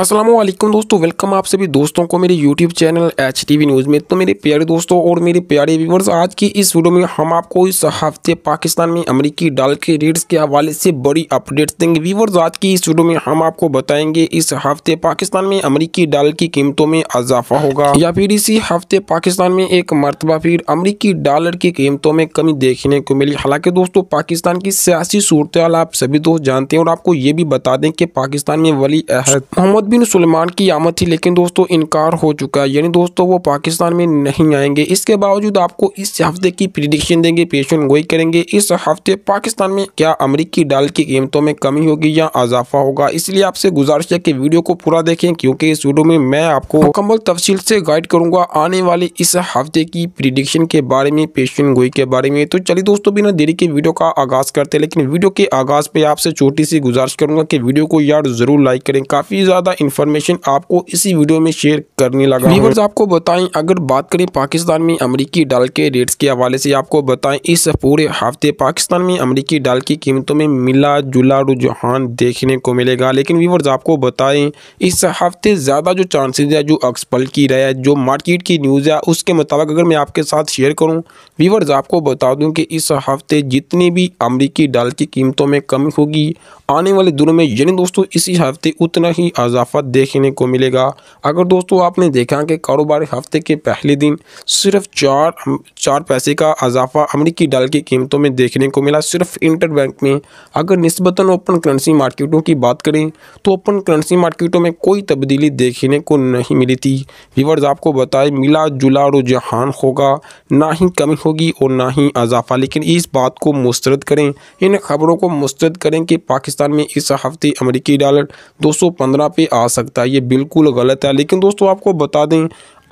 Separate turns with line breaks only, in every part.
असलम दोस्तों वेलकम आप सभी दोस्तों को मेरे YouTube चैनल एच न्यूज़ में तो मेरे प्यारे दोस्तों और मेरे प्यारे व्यूवर्स आज की इस वीडियो में हम आपको इस हफ्ते पाकिस्तान में अमेरिकी डॉलर के रेट्स के हवाले से बड़ी अपडेट्स देंगे व्यूवर्स आज की इस वीडियो में हम आपको बताएंगे इस हफ्ते पाकिस्तान में अमरीकी डॉलर की कीमतों में इजाफा होगा या फिर इसी हफ्ते पाकिस्तान में एक मरतबा फिर अमरीकी डॉलर की कीमतों में कमी देखने को मिली हालांकि दोस्तों पाकिस्तान की सियासी सूरत आप सभी दोस्त जानते हैं और आपको ये भी बता दें कि पाकिस्तान में वली अहद मोहम्मद बिन सलमान की आमद थी लेकिन दोस्तों इनकार हो चुका है यानी दोस्तों वो पाकिस्तान में नहीं आएंगे इसके बावजूद आपको इस हफ्ते की प्रिडिक्शन देंगे पेशन गोई करेंगे इस हफ्ते पाकिस्तान में क्या अमरीकी डाल की कीमतों में कमी होगी या इजाफा होगा इसलिए आपसे गुजारिश है कि वीडियो को पूरा देखें क्योंकि इस वीडियो में मैं आपको मुकम्मल तफसील से गाइड करूंगा आने वाले इस हफ्ते की प्रिडिक्शन के बारे में पेशन गोई के बारे में तो चलिए दोस्तों बिना देरी के वीडियो का आगाज़ करते हैं लेकिन वीडियो के आगाज़ पे आपसे छोटी सी गुजारिश करूंगा कि वीडियो को यार ज़रूर लाइक करें काफ़ी ज़्यादा इन्फॉर्मेशन आपको इसी वीडियो में शेयर करने लगा व्यूवर्स आपको बताएं अगर बात करें पाकिस्तान में अमरीकी डाल के रेट्स के हवाले से आपको बताएं इस पूरे हफ्ते पाकिस्तान में अमरीकी डाल की कीमतों में मिला जुला रुझान देखने को मिलेगा लेकिन व्यूवर्स आपको बताएं इस हफ्ते ज़्यादा जो चांसेज है जो अक्सपल की रहे है जो मार्केट की न्यूज़ है उसके मुताबिक अगर मैं आपके साथ शेयर करूँ व्यूवर्स आपको बता दूँ कि इस हफ्ते जितनी भी अमरीकी डाल की कीमतों में कमी होगी आने वाले दिनों में यानी दोस्तों इसी हफ्ते उतना ही अजाफा इजाफा देखने को मिलेगा अगर दोस्तों आपने देखा कि कारोबारी हफ्ते के पहले दिन सिर्फ चार चार पैसे का इजाफा अमरीकी डॉलर की कीमतों में देखने को मिला सिर्फ इंटर बैंक में अगर नस्बता ओपन करेंसी मार्केटों की बात करें तो ओपन करेंसी मार्केटों में कोई तब्दीली देखने को नहीं मिली थी व्यूवर्स आपको बताए मिला जुला रुझान होगा ना ही कमी होगी और ना ही इजाफा लेकिन इस बात को मुस्रद करें इन खबरों को मुस्रद करें कि पाकिस्तान में इस हफ्ते अमरीकी डॉलर दो सौ पंद्रह पे आ सकता है ये बिल्कुल गलत है लेकिन दोस्तों आपको बता दें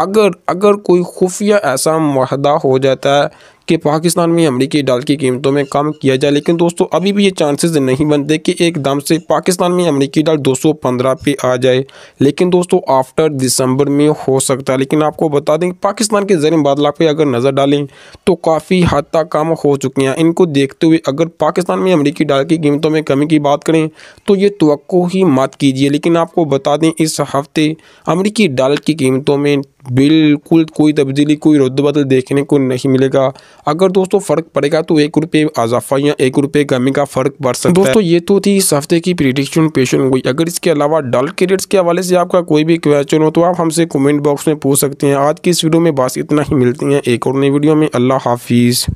अगर अगर कोई खुफिया ऐसा माहदा हो जाता है कि पाकिस्तान में अमरीकी डाल की कीमतों में कम किया जाए लेकिन दोस्तों अभी भी ये चांसेस नहीं बनते कि एकदम से पाकिस्तान में अमरीकी डाल 215 पे आ जाए लेकिन दोस्तों आफ्टर दिसंबर में हो सकता है लेकिन आपको बता दें पाकिस्तान के जर मुबादला पर अगर नज़र डालें तो काफ़ी हद तक कम हो चुके हैं इनको देखते हुए अगर पाकिस्तान में अमरीकी डाल की कीमतों में कमी की बात करें तो ये तो ही मत कीजिए लेकिन आपको बता दें इस हफ्ते अमरीकी डाल की कीमतों में बिल्कुल कोई तब्दीली कोई रद्द बदल देखने को नहीं मिलेगा अगर दोस्तों फ़र्क पड़ेगा तो एक रुपये अजाफा या एक रुपये कमी का फ़र्क पड़ सकता दोस्तों ये तो थी इस हफ्ते की प्रिडिक्शन पेशन हुई अगर इसके अलावा डल के रेट्स के हवाले से आपका कोई भी क्वेश्चन हो तो आप हमसे कमेंट बॉक्स में पूछ सकते हैं आज की इस वीडियो में बस इतना ही मिलती है एक और नई वीडियो में अल्लाह हाफिज़